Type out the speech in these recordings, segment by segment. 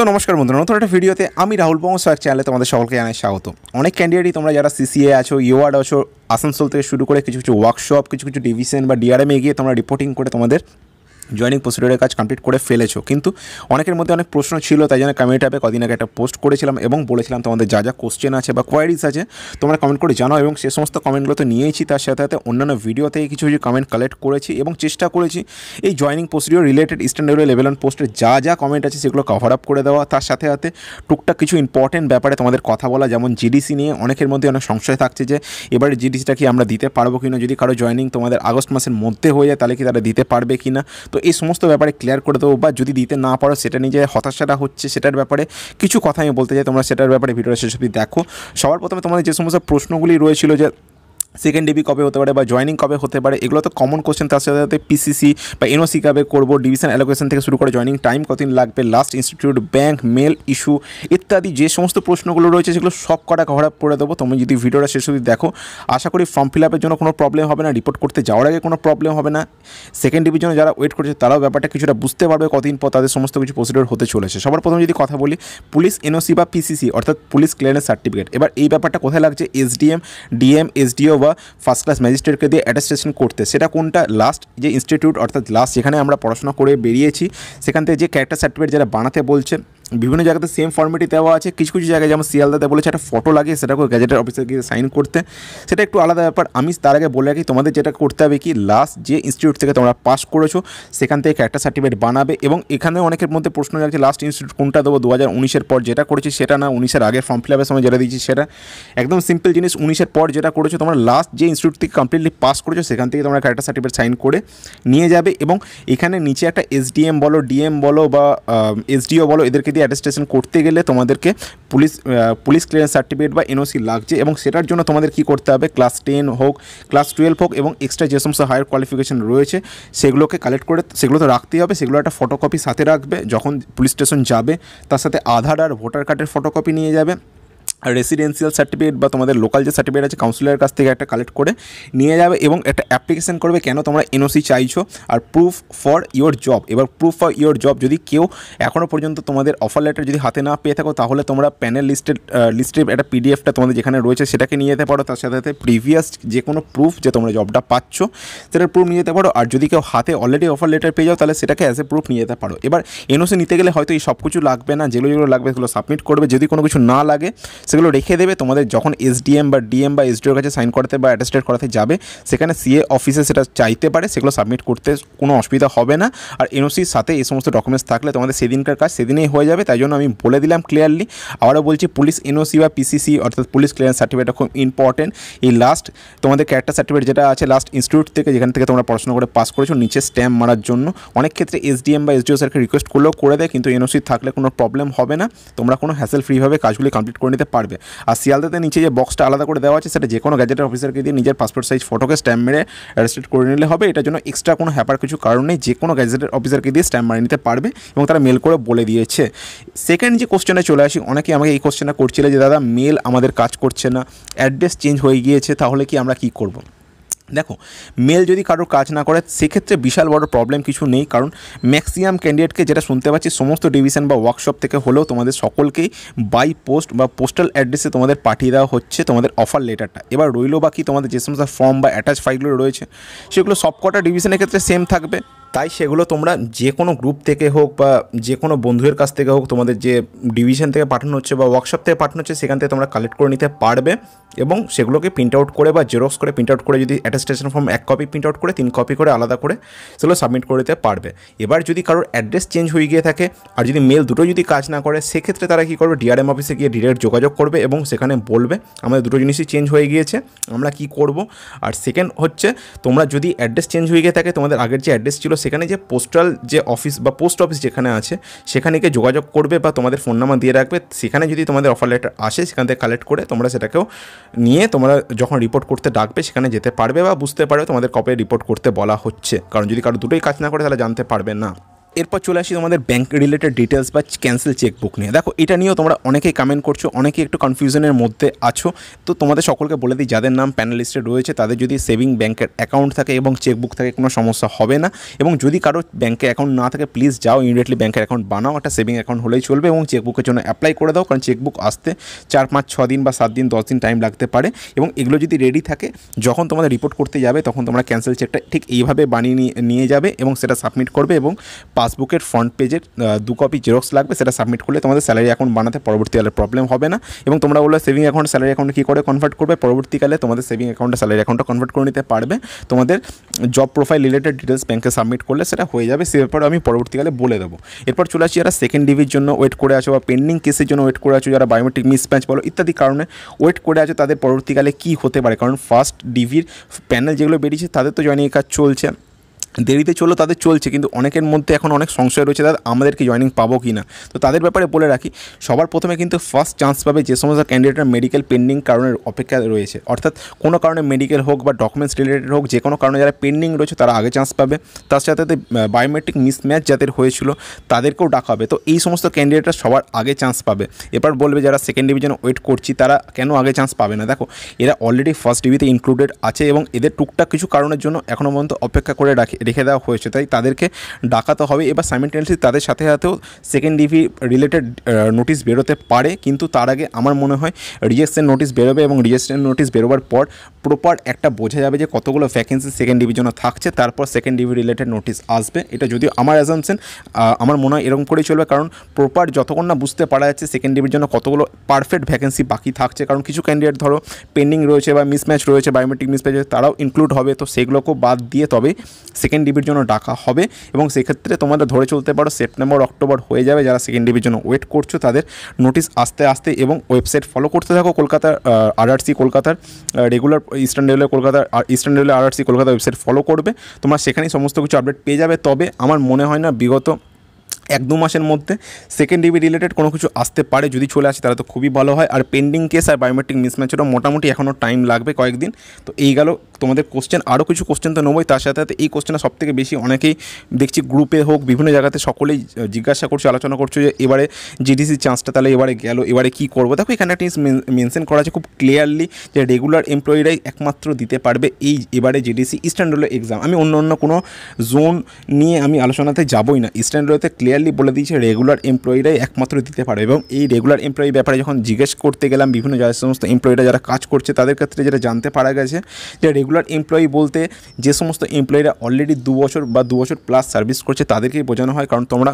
তো নমস্কার বন্ধুরা নতুন একটা ভিডিওতে আমি রাহুল বংশ এক চ্যানেলে তোমাদের সকলকে জানাই স্বাগত অনেক ক্যান্ডিডেটই তোমরা যারা সিসিএ আছো ইউআর আছো আসানসোল থেকে শুরু করে কিছু কিছু ওয়ার্কশপ কিছু কিছু ডিভিশন বা ডিআরএমে গিয়ে তোমরা রিপোর্টিং করে তোমাদের জয়েনিং প্রসিডিউরের কাজ কমপ্লিট করে ফেলেছো কিন্তু অনেকের মধ্যে অনেক প্রশ্ন ছিল তাই জন্য কমেন্ট অ্যাপে কদিন আগে একটা পোস্ট করেছিলাম এবং বলেছিলাম তোমাদের যা যা কোশ্চেন আছে বা কোয়ারিজ আছে তোমরা কমেন্ট করে জানাও এবং সে সমস্ত কমেন্টগুলো তো নিয়েছি তার সাথে সাথে অন্যান্য ভিডিও থেকে কিছু কিছু কমেন্ট কালেক্ট করেছি এবং চেষ্টা করেছি এই joining procedure related standard level one পোস্টের যা যা কমেন্ট আছে সেগুলো কভার আপ করে দেওয়া তার সাথে সাথে টুকটাক কিছু ইম্পর্টেন্ট ব্যাপারে তোমাদের কথা বলা যেমন জিডিসি নিয়ে অনেকের মধ্যে অনেক সংশয় থাকছে যে এবারে জিডিসিটা কি আমরা দিতে পারবো কিনা যদি কারো জয়েনিং তোমাদের আগস্ট মাসের মধ্যে হয়ে যায় তাহলে কি তারা দিতে পারবে কিনা তো তো এই সমস্ত ব্যাপারে ক্লিয়ার করে দেবো বা যদি দিতে না পারো সেটা নিয়ে যে হতাশাটা হচ্ছে সেটার ব্যাপারে কিছু কথা আমি বলতে চাই তোমরা সেটার ব্যাপারে ভিডিওটা শেষ অবধি দেখো সবার প্রথমে তোমাদের যে সমস্ত প্রশ্নগুলি রয়েছিল যে সেকেন্ড ডিবি কবে হতে পারে বা জয়নিং কবে হতে পারে এগুলো তো কমন কোশ্চেন তার সাথে সাথে পিসিসি বা এনওসি কবে করবো ডিভিশন অ্যালোকেশন থেকে শুরু করে জয়নিং টাইম কতদিন লাগবে last institute bank mail issue ইত্যাদি যে সমস্ত প্রশ্নগুলো রয়েছে সেগুলো সব কটা কভার আপ করে দেবো তুমি যদি ভিডিওটা শেষ অবধি দেখো আশা করি ফর্ম ফিল আপের জন্য কোনো প্রবলেম হবে না রিপোর্ট করতে যাওয়ার আগে কোনো প্রবলেম হবে না সেকেন্ড ডিবির জন্য যারা ওয়েট করছে তারাও ব্যাপারটা কিছুটা বুঝতে পারবে কতদিন পর তাদের সমস্ত কিছু প্রসিডিওর হতে চলেছে সবার প্রথমে যদি কথা বলি পুলিশ এনওসি বা পিসিসি অর্থাৎ পুলিশ ক্লিয়ারেন্স সার্টিফিকেট এবার এই ব্যাপারটা কোথায় লাগছে এসডিএম ডিএম এসডিও বা বা ফার্স্ট ক্লাস ম্যাজিস্ট্রেটকে দিয়ে অ্যাটেস্টেশন করতে সেটা কোনটা লাস্ট যে ইনস্টিটিউট অর্থাৎ লাস্ট যেখানে আমরা পড়াশোনা করে বেরিয়েছি সেখান থেকে যে ক্যারেক্টার সার্টিফিকেট যারা বানাতে বলছে বিভিন্ন জায়গাতে সেম ফর্মেটি দেওয়া আছে কিছু কিছু জায়গায় যেমন শিয়ালদাতে বলেছে একটা ফটো লাগে সেটাকে গ্যাজেটের অফিসে গিয়ে সাইন করতে সেটা একটু আলাদা ব্যাপার আমি তার আগে বলে রাখি তোমাদের যেটা করতে হবে কি লাস্ট যে ইনস্টিটিউট থেকে তোমরা পাস করেছো সেখান থেকে একটা সার্টিফিকেট বানাবে এবং এখানে অনেকের মধ্যে প্রশ্ন যাচ্ছে লাস্ট ইনস্টিটিউট কোনটা দেবো দু হাজার উনিশের পর যেটা করেছি সেটা না উনিশের আগের ফর্ম ফিল আপের সময় যেটা দিয়েছি সেটা একদম সিম্পল জিনিস উনিশের পর যেটা করেছো তোমরা লাস্ট যে ইনস্টিটিউট থেকে কমপ্লিটলি পাস করেছো সেখান থেকে তোমরা একটা সার্টিফিকেট সাইন করে নিয়ে যাবে এবং এখানে নিচে একটা এসডিএম বলো ডিএম বলো বা এসডিও বলো এদেরকে দিয়ে অ্যাটেস্টেশন করতে গেলে তোমাদেরকে পুলিশ পুলিশ ক্লিয়ারেন্স সার্টিফিকেট বা এনওসি লাগছে এবং সেটার জন্য তোমাদের কি করতে হবে ক্লাস টেন হোক ক্লাস টুয়েলভ হোক এবং এক্সট্রা যে সমস্ত হায়ার কোয়ালিফিকেশান রয়েছে সেগুলোকে কালেক্ট করে সেগুলো তো রাখতেই হবে সেগুলো একটা ফটোকপি সাথে রাখবে যখন পুলিশ স্টেশন যাবে তার সাথে আধার আর ভোটার কার্ডের ফটোকপি নিয়ে যাবে রেসিডেন্সিয়াল সার্টিফিকেট বা তোমাদের লোকাল যে সার্টিফিকেট আছে কাউন্সিলারের কাছ থেকে একটা কালেক্ট করে নিয়ে যাবে এবং একটা অ্যাপ্লিকেশান করবে কেন তোমরা এনওসি চাইছো আর প্রুফ ফর ইয়োর জব এবার প্রুফ ফর ইয়োর জব যদি কেউ এখনও পর্যন্ত তোমাদের অফার লেটার যদি হাতে না পেয়ে থাকো তাহলে তোমরা প্যানেল লিস্টেড লিস্টের একটা পিডিএফটা তোমাদের যেখানে রয়েছে সেটাকে নিয়ে যেতে পারো তার সাথে সাথে প্রিভিয়াস যে কোনো প্রুফ যে তোমরা জবটা পাচ্ছ সেটার প্রুফ নিয়ে যেতে পারো আর যদি কেউ হাতে অলরেডি অফার লেটার পেয়ে যাও তাহলে সেটাকে অ্যাজ এ প্রুফ নিয়ে যেতে পারো এবার এনওসি নিতে গেলে হয়তো এই সব কিছু লাগবে না যেগুলো যেগুলো লাগবে সেগুলো সাবমিট করবে যদি কোনো কিছু না লাগে সেগুলো রেখে দেবে তোমাদের যখন এসডিএম বা ডিএম বা এসডিওর কাছে সাইন করাতে বা অ্যাটেস্টেড করাতে যাবে সেখানে সিএ অফিসে সেটা চাইতে পারে সেগুলো সাবমিট করতে কোনো অসুবিধা হবে না আর এনওসির সাথে এই সমস্ত ডকুমেন্টস থাকলে তোমাদের সেদিনকার কাজ সেদিনেই হয়ে যাবে তাই জন্য আমি বলে দিলাম ক্লিয়ারলি আবারও বলছি পুলিশ এনওসি বা পিসিসি অর্থাৎ পুলিশ ক্লিয়ারেন্স সার্টিফিকেটটা খুব ইম্পর্টেন্ট এই লাস্ট তোমাদের ক্যারেক্টার সার্টিফিকেট যেটা আছে লাস্ট ইনস্টিটিউট থেকে যেখান থেকে তোমরা পড়াশোনা করে পাস করেছো নিচে স্ট্যাম্প মারার জন্য অনেক ক্ষেত্রে এসডিএম বা এসডিও স্যারকে রিকোয়েস্ট করলেও করে দেয় কিন্তু এনওসি থাকলে কোনো প্রবলেম হবে না তোমরা কোনো হ্যাসেল ফ্রিভাবে কাজগুলি কমপ্লিট করে নিতে পারো পারবে আর শিয়ালদাতে নিচে যে বক্সটা আলাদা করে দেওয়া আছে সেটা যে কোনো গ্যাজেটের অফিসারকে দিয়ে নিজের পাসপোর্ট সাইজ ফটোকে স্ট্যাম্প মেরে রেজিস্ট্রেট করে নিলে হবে এটার জন্য এক্সট্রা কোনো হ্যাপার কিছু কারণ নেই যে কোনো গ্যাজেটের অফিসারকে দিয়ে স্ট্যাম্প মারিয়ে নিতে পারবে এবং তারা মেল করে বলে দিয়েছে সেকেন্ড যে কোশ্চেনে চলে আসি অনেকে আমাকে এই কোশ্চেনটা করছিল যে দাদা মেল আমাদের কাজ করছে না অ্যাড্রেস চেঞ্জ হয়ে গিয়েছে তাহলে কি আমরা কি করবো দেখো মেল যদি কারো কাজ না করে সেক্ষেত্রে বিশাল বড় প্রবলেম কিছু নেই কারণ ম্যাক্সিমাম ক্যান্ডিডেটকে যেটা শুনতে পাচ্ছি সমস্ত ডিভিশন বা ওয়ার্কশপ থেকে হলেও তোমাদের সকলকেই বাই পোস্ট বা পোস্টাল অ্যাড্রেসে তোমাদের পাঠিয়ে দেওয়া হচ্ছে তোমাদের অফার লেটারটা এবার রইল বাকি তোমাদের যে সমস্ত ফর্ম বা অ্যাটাচ ফাইলগুলো রয়েছে সেগুলো সবকটা ডিভিশনের ক্ষেত্রে সেম থাকবে তাই সেগুলো তোমরা যে কোনো গ্রুপ থেকে হোক বা যে কোনো বন্ধুদের কাছ থেকে হোক তোমাদের যে ডিভিশন থেকে পাঠানো হচ্ছে বা ওয়ার্কশপ থেকে পাঠানো হচ্ছে সেখান থেকে তোমরা কালেক্ট করে নিতে পারবে এবং সেগুলোকে প্রিন্ট আউট করে বা জেরক্স করে প্রিন্ট আউট করে যদি অ্যাটেস্টেশন ফর্ম এক কপি প্রিন্ট আউট করে তিন কপি করে আলাদা করে সেগুলো সাবমিট করে দিতে পারবে এবার যদি কারোর অ্যাড্রেস চেঞ্জ হয়ে গিয়ে থাকে আর যদি মেল দুটো যদি কাজ না করে সেক্ষেত্রে তারা কী করবে ডিআরএম অফিসে গিয়ে ডিরেক্ট যোগাযোগ করবে এবং সেখানে বলবে আমাদের দুটো জিনিসই চেঞ্জ হয়ে গিয়েছে আমরা কি করব আর সেকেন্ড হচ্ছে তোমরা যদি অ্যাড্রেস চেঞ্জ হয়ে গিয়ে থাকে তোমাদের আগের যে অ্যাড্রেস ছিল সেখানে যে পোস্টাল যে অফিস বা পোস্ট অফিস যেখানে আছে সেখানে গিয়ে যোগাযোগ করবে বা তোমাদের ফোন নাম্বার দিয়ে রাখবে সেখানে যদি তোমাদের অফার লেটার আসে সেখান থেকে কালেক্ট করে তোমরা সেটাকেও নিয়ে তোমরা যখন রিপোর্ট করতে ডাকবে সেখানে যেতে পারবে বা বুঝতে পারবে তোমাদের কবে রিপোর্ট করতে বলা হচ্ছে কারণ যদি কারো দুটোই কাজ না করে তাহলে জানতে পারবে না এরপর চলে আসি তোমাদের ব্যাঙ্ক রিলেটেড ডিটেলস বা ক্যান্সেল চেকবুক নিয়ে দেখো এটা নিয়েও তোমরা অনেকেই কমেন্ট করছো অনেকেই একটু কনফিউশনের মধ্যে আছো তো তোমাদের সকলকে বলে দিই যাদের নাম প্যানেলিস্টে রয়েছে তাদের যদি সেভিং ব্যাংকের অ্যাকাউন্ট থাকে এবং চেকবুক থাকে কোনো সমস্যা হবে না এবং যদি কারো ব্যাঙ্কে অ্যাকাউন্ট না থাকে প্লিজ যাও ইমিডিয়েটলি ব্যাঙ্কের অ্যাকাউন্ট বানাও একটা সেভিং অ্যাকাউন্ট হলেই চলবে এবং চেকবুকের জন্য অ্যাপ্লাই করে দাও কারণ চেকবুক আসতে চার পাঁচ ছ দিন বা সাত দিন দশ দিন টাইম লাগতে পারে এবং এগুলো যদি রেডি থাকে যখন তোমাদের রিপোর্ট করতে যাবে তখন তোমরা ক্যান্সেল চেকটা ঠিক এইভাবে বানিয়ে নিয়ে যাবে এবং সেটা সাবমিট করবে এবং পাসবুকের ফ্রন্ট পেজের দু কপি জেরক্স লাগবে সেটা সাবমিট করলে তোমাদের স্যালারি অ্যাকাউন্ট বানাতে পরবর্তীকালে প্রবলেম হবে না এবং তোমরা বললে সেভিং অ্যাকাউন্ট স্যালারি অ্যাকাউন্ট কী করে কনভার্ট করবে পরবর্তীকালে তোমাদের সেভিং অ্যাকাউন্টটা স্যালারি অ্যাকাউন্টটা কনভার্ট করে নিতে পারবে তোমাদের জব প্রোফাইল রিলেটেড ডিটেলস ব্যাঙ্কে সাবমিট করলে সেটা হয়ে যাবে সে ব্যাপারে আমি পরবর্তীকালে বলে দেবো এরপর চলে আসি যারা সেকেন্ড ডিভির জন্য ওয়েট করে আছো বা পেন্ডিং কেসের জন্য ওয়েট করে আছো যারা বায়োমেট্রিক মিসম্যাচ বলো ইত্যাদি কারণে ওয়েট করে আছো তাদের পরবর্তীকালে কী হতে পারে কারণ ফার্স্ট ডিভির প্যানেল যেগুলো বেরিয়েছে তাদের তো জয়নিং কাজ চলছে দেরিতে চলো তাদের চলছে কিন্তু অনেকের মধ্যে এখন অনেক সংশয় রয়েছে তাদের আমাদেরকে জয়নিং পাবো কি না তো তাদের ব্যাপারে বলে রাখি সবার প্রথমে কিন্তু ফার্স্ট চান্স পাবে যে সমস্ত ক্যান্ডিডেটরা মেডিকেল পেন্ডিং কারণের অপেক্ষা রয়েছে অর্থাৎ কোনো কারণে মেডিকেল হোক বা ডকুমেন্টস রিলেটেড হোক যে কোনো কারণে যারা পেন্ডিং রয়েছে তারা আগে চান্স পাবে তার সাথে বায়োমেট্রিক মিসম্যাচ যাদের হয়েছিল তাদেরকেও ডাকা হবে তো এই সমস্ত ক্যান্ডিডেটরা সবার আগে চান্স পাবে এবার বলবে যারা সেকেন্ড ডিভিশনে ওয়েট করছি তারা কেন আগে চান্স পাবে না দেখো এরা অলরেডি ফার্স্ট ডিভিতে ইনক্লুডেড আছে এবং এদের টুকটাক কিছু কারণের জন্য এখনও পর্যন্ত অপেক্ষা করে রাখে রেখে দেওয়া হয়েছে তাই তাদেরকে ডাকাতে হবে এবার সাইমেন্টেনিয়াসলি তাদের সাথে সাথেও সেকেন্ড ডিভি রিলেটেড নোটিশ বেরোতে পারে কিন্তু তার আগে আমার মনে হয় রিজেকশন নোটিশ বেরোবে এবং রিজেকশন নোটিশ বেরোবার পর প্রপার একটা বোঝা যাবে যে কতগুলো ভ্যাকেন্সি সেকেন্ড জন্য থাকছে তারপর সেকেন্ড ডিভি রিলেটেড নোটিশ আসবে এটা যদিও আমার অ্যাজামশন আমার মনে হয় এরকম করেই চলবে কারণ প্রপার যতক্ষণ না বুঝতে পারা যাচ্ছে সেকেন্ড ডিভির জন্য কতগুলো পারফেক্ট ভ্যাকেন্সি বাকি থাকছে কারণ কিছু ক্যান্ডিডেট ধরো পেন্ডিং রয়েছে বা মিসম্যাচ রয়েছে বায়োমেট্রিক মিসম্যাচ তারাও ইনক্লুড হবে তো সেগুলোকেও বাদ দিয়ে তবে সেকেন্ড ডিবির জন্য ডাকা হবে এবং সেক্ষেত্রে তোমরা ধরে চলতে পারো সেপ্টেম্বর অক্টোবর হয়ে যাবে যারা সেকেন্ড ডিবির জন্য ওয়েট করছো তাদের নোটিস আসতে আসতে এবং ওয়েবসাইট ফলো করতে থাকো কলকাতার আরআরসি কলকাতার রেগুলার ইস্টার্ন রেলওয়ে কলকাতার eastern railway RRC Kolkata website follow করবে তোমরা সেখানেই সমস্ত কিছু আপডেট পেয়ে যাবে তবে আমার মনে হয় না বিগত এক দু মাসের মধ্যে সেকেন্ড ডিবি রিলেটেড কোনো কিছু আসতে পারে যদি চলে আসে তাহলে তো খুবই ভালো হয় আর পেন্ডিং কেস আর বায়োমেট্রিক মিসম্যাচেরও মোটামুটি এখনও টাইম লাগবে কয়েকদিন তো এই গেলো তোমাদের কোশ্চেন আরও কিছু কোশ্চেন তো নেবোই তার সাথে সাথে এই কোশ্চেনটা থেকে বেশি অনেকেই দেখছি গ্রুপে হোক বিভিন্ন জায়গাতে সকলেই জিজ্ঞাসা করছো আলোচনা করছো যে এবারে জিডিসি চান্সটা তাহলে এবারে গেল এবারে কি করবো দেখো এখানে একটা জিনিস মেনশন করা আছে খুব ক্লিয়ারলি যে রেগুলার এমপ্লয়িরাই একমাত্র দিতে পারবে এই এবারে জিডিসি স্ট্যান্ডার্ডের এক্সাম আমি অন্য অন্য কোনো জোন নিয়ে আমি আলোচনাতে যাবই না স্ট্যান্ডার্ডতে ক্লিয়ারলি বলে দিয়েছে রেগুলার এমপ্লয়িরাই একমাত্র দিতে পারবে এবং এই রেগুলার এমপ্লয়ি ব্যাপারে যখন জিজ্ঞেস করতে গেলাম বিভিন্ন যারা সমস্ত এমপ্লয়িরা যারা কাজ করছে তাদের ক্ষেত্রে যেটা জানতে পারা গেছে যে রেগুলার এমপ্লয়ি বলতে যে সমস্ত এমপ্লয়িরা অলরেডি দু বছর বা দু বছর প্লাস সার্ভিস করছে তাদেরকেই বোঝানো হয় কারণ তোমরা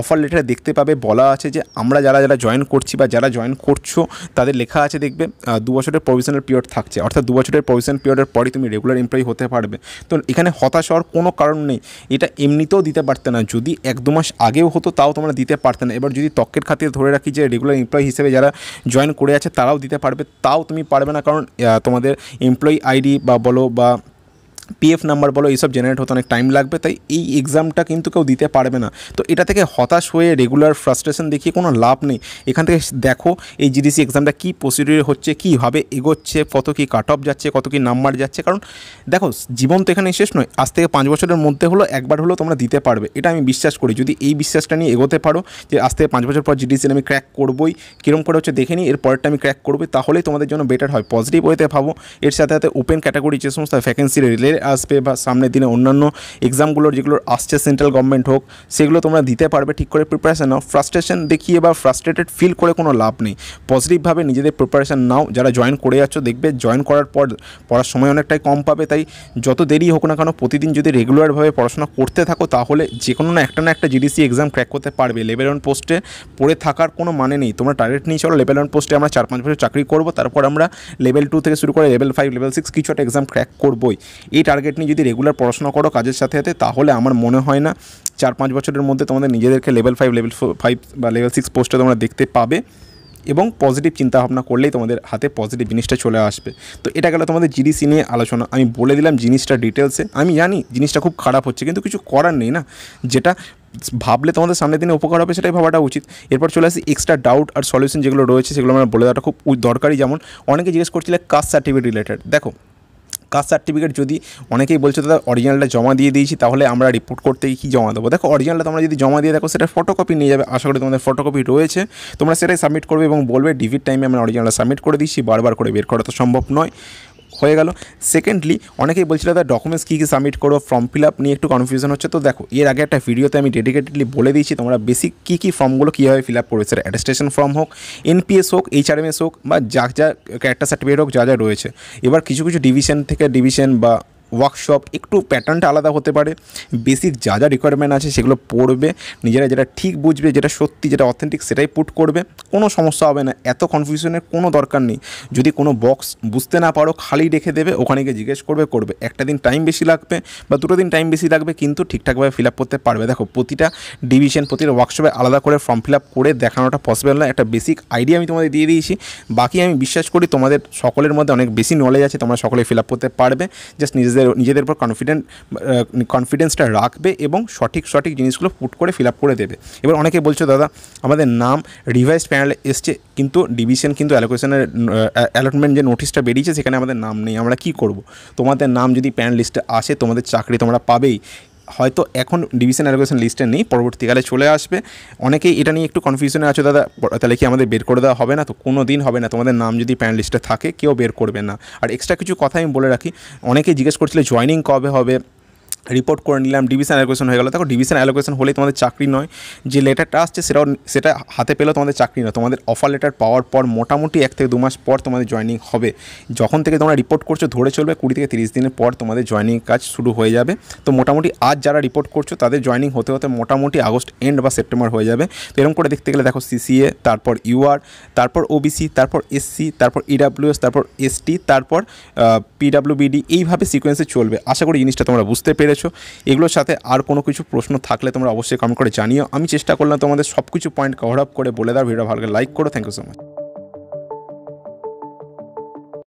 অফার লেটারে দেখতে পাবে বলা আছে যে আমরা যারা যারা জয়েন করছি বা যারা জয়েন করছো তাদের লেখা আছে দেখবে দু বছরের প্রভিশনাল পিরিয়ড থাকছে অর্থাৎ দু বছরের প্রভিশনাল পিরিয়ডের পরই তুমি রেগুলার এমপ্লয়ি হতে পারবে তো এখানে হতাশ হওয়ার কোনো কারণ নেই এটা এমনিতেও দিতে পারতে না যদি এক দু মাস আগেও হতো তাও তোমরা দিতে পারতে না এবার যদি ত্বকের খাতিরে ধরে রাখি যে রেগুলার এমপ্লয়ি হিসেবে যারা জয়েন করে আছে তারাও দিতে পারবে তাও তুমি পারবে না কারণ তোমাদের এমপ্লয়ি আইডি বা বলো বা পিএফ নাম্বার বলো এইসব জেনারেট হতে অনেক টাইম লাগবে তাই এই এক্সামটা কিন্তু কেউ দিতে পারবে না তো এটা থেকে হতাশ হয়ে রেগুলার ফ্রাস্ট্রেশন দেখিয়ে কোনো লাভ নেই এখান থেকে দেখো এই জিডিসি এক্সামটা কী প্রসিডিউর হচ্ছে কীভাবে এগোচ্ছে কত কী কাট অফ যাচ্ছে কত কী নাম্বার যাচ্ছে কারণ দেখো জীবন তো এখানে শেষ নয় আজ থেকে পাঁচ বছরের মধ্যে হলো একবার হলেও তোমরা দিতে পারবে এটা আমি বিশ্বাস করি যদি এই বিশ্বাসটা নিয়ে এগোতে পারো যে আজ থেকে পাঁচ বছর পর জিডিসি আমি ক্র্যাক করবোই কীরকম করে হচ্ছে দেখে নিই এর পরেরটা আমি ক্র্যাক করবো তাহলেই তোমাদের জন্য বেটার হয় পজিটিভ ওয়েতে ভাবো এর সাথে সাথে ওপেন ক্যাটাগরি যে সমস্ত ভ্যাকেন্সি আসবে বা সামনের দিনে অন্যান্য এক্সামগুলোর যেগুলো আসছে সেন্ট্রাল গভর্নমেন্ট হোক সেগুলো তোমরা দিতে পারবে ঠিক করে প্রিপারেশান নাও ফ্রাস্ট্রেশন দেখিয়ে বা ফ্রাস্ট্রেটেড ফিল করে কোনো লাভ নেই পজিটিভভাবে নিজেদের প্রিপারেশান নাও যারা জয়েন করে যাচ্ছ দেখবে জয়েন করার পর পড়ার সময় অনেকটাই কম পাবে তাই যত দেরি হোক না কেন প্রতিদিন যদি রেগুলারভাবে পড়াশোনা করতে থাকো তাহলে যে কোনো না একটা না একটা জিডিসি এক্সাম ক্র্যাক করতে পারবে লেভেল ওয়ান পোস্টে পড়ে থাকার কোনো মানে নেই তোমরা টার্গেট নিয়ে চলো লেভেল ওয়ান পোস্টে আমরা চার পাঁচ বছর চাকরি করবো তারপর আমরা লেভেল টু থেকে শুরু করে লেভেল ফাইভ লেভেল সিক্স কিছু একটা এক্সাম ক্র্যাক করবোই এই টার্গেট নিয়ে যদি রেগুলার পড়াশোনা করো কাজের সাথে সাথে তাহলে আমার মনে হয় না চার পাঁচ বছরের মধ্যে তোমাদের নিজেদেরকে লেভেল ফাইভ লেভেল ফাইভ বা লেভেল সিক্স পোস্টে তোমরা দেখতে পাবে এবং পজিটিভ চিন্তাভাবনা করলেই তোমাদের হাতে পজিটিভ জিনিসটা চলে আসবে তো এটা গেল তোমাদের জিডিসি নিয়ে আলোচনা আমি বলে দিলাম জিনিসটা ডিটেলসে আমি জানি জিনিসটা খুব খারাপ হচ্ছে কিন্তু কিছু করার নেই না যেটা ভাবলে তোমাদের সামনের দিনে উপকার হবে সেটাই ভাবাটা উচিত এরপর চলে আসি এক্সট্রা ডাউট আর সলিউশন যেগুলো রয়েছে সেগুলো আমরা বলে দেওয়াটা খুব দরকারি যেমন অনেকে জিজ্ঞেস করছিলে কাস্ট সার্টিফিকেট রিলেটেড দেখো কাস্ট সার্টিফিকেট যদি অনেকেই বলছে দাদা অরিজিনালটা জমা দিয়ে দিয়েছি তাহলে আমরা রিপোর্ট করতে কী জমা দেবো দেখো অরিজিনালটা তোমরা যদি জমা দিয়ে দেখো সেটা ফটোকপি নিয়ে যাবে আশা করি তোমাদের ফটোকপি রয়েছে তোমরা সেটাই সাবমিট করবে এবং বলবে ডিভির টাইমে আমরা অরিজিনালটা সাবমিট করে দিচ্ছি বারবার করে বের করা তো সম্ভব নয় হয়ে গেল সেকেন্ডলি অনেকেই বলছিল দাদা ডকুমেন্টস কী কী সাবমিট করো ফর্ম ফিল আপ নিয়ে একটু কনফিউশন হচ্ছে তো দেখো এর আগে একটা ভিডিওতে আমি ডেডিকেটেডলি বলে দিয়েছি তোমরা বেসিক কী কী ফর্মগুলো কীভাবে ফিল আপ করবে সেটা অ্যাটেস্টেশন ফর্ম হোক এনপিএস হোক এইচআরএমএস হোক বা যা যা ক্যারেক্টার সার্টিফিকেট হোক যা যা রয়েছে এবার কিছু কিছু ডিভিশন থেকে ডিভিশন বা ওয়ার্কশপ একটু প্যাটার্নটা আলাদা হতে পারে বেসিক যা যা রিকোয়ারমেন্ট আছে সেগুলো পড়বে নিজেরা যেটা ঠিক বুঝবে যেটা সত্যি যেটা অথেন্টিক সেটাই পুট করবে কোনো সমস্যা হবে না এত কনফিউশনের কোনো দরকার নেই যদি কোনো বক্স বুঝতে না পারো খালি রেখে দেবে ওখানে গিয়ে জিজ্ঞেস করবে করবে একটা দিন টাইম বেশি লাগবে বা দুটো দিন টাইম বেশি লাগবে কিন্তু ঠিকঠাকভাবে ফিল আপ করতে পারবে দেখো প্রতিটা ডিভিশন প্রতিটা ওয়ার্কশপে আলাদা করে ফর্ম ফিল আপ করে দেখানোটা পসিবল না একটা বেসিক আইডিয়া আমি তোমাদের দিয়ে দিয়েছি বাকি আমি বিশ্বাস করি তোমাদের সকলের মধ্যে অনেক বেশি নলেজ আছে তোমরা সকলে ফিল আপ করতে পারবে জাস্ট নিজেদের নিজেদের নিজেদের উপর কনফিডেন্ট কনফিডেন্সটা রাখবে এবং সঠিক সঠিক জিনিসগুলো পুট করে ফিল আপ করে দেবে এবার অনেকে বলছে দাদা আমাদের নাম রিভাইজ প্যানেলে এসছে কিন্তু ডিভিশন কিন্তু অ্যালোকেশনের অ্যালটমেন্ট যে নোটিশটা বেরিয়েছে সেখানে আমাদের নাম নেই আমরা কি করব তোমাদের নাম যদি প্যানেল লিস্টে আসে তোমাদের চাকরি তোমরা পাবেই হয়তো এখন ডিভিশন অ্যালোকেশন লিস্টে নেই পরবর্তীকালে চলে আসবে অনেকেই এটা নিয়ে একটু কনফিউশনে আছে দাদা তাহলে কি আমাদের বের করে দেওয়া হবে না তো কোনো দিন হবে না তোমাদের নাম যদি প্যান লিস্টে থাকে কেউ বের করবে না আর এক্সট্রা কিছু কথা আমি বলে রাখি অনেকেই জিজ্ঞেস করছিল জয়নিং কবে হবে রিপোর্ট করে নিলাম ডিভিশন অ্যালোকেশন হয়ে গেলো দেখো ডিভিশন অ্যালোকেশন হলে তোমাদের চাকরি নয় যে লেটারটা আসছে সেটাও সেটা হাতে পেলেও তোমাদের চাকরি নয় তোমাদের অফার লেটার পাওয়ার পর মোটামুটি এক থেকে দু মাস পর তোমাদের জয়নিং হবে যখন থেকে তোমরা রিপোর্ট করছো ধরে চলবে কুড়ি থেকে তিরিশ দিনের পর তোমাদের জয়নিং কাজ শুরু হয়ে যাবে তো মোটামুটি আজ যারা রিপোর্ট করছো তাদের জয়নিং হতে হতে মোটামুটি আগস্ট এন্ড বা সেপ্টেম্বর হয়ে যাবে তো এরকম করে দেখতে গেলে দেখো সিসিএ তারপর ইউআর তারপর ওবিসি তারপর এসসি তারপর ইডাব্লিউএস e তারপর এসটি তারপর পিডাব্লিউবিডি এইভাবে সিকোয়েন্সে চলবে আশা করি জিনিসটা তোমরা বুঝতে পেরে পেরেছো এগুলোর সাথে আর কোনো কিছু প্রশ্ন থাকলে তোমরা অবশ্যই কমেন্ট করে জানিও আমি চেষ্টা করলাম তোমাদের সব কিছু পয়েন্ট কভার আপ করে বলে দেওয়ার ভিডিও ভালো লাইক করো থ্যাংক ইউ সো মাচ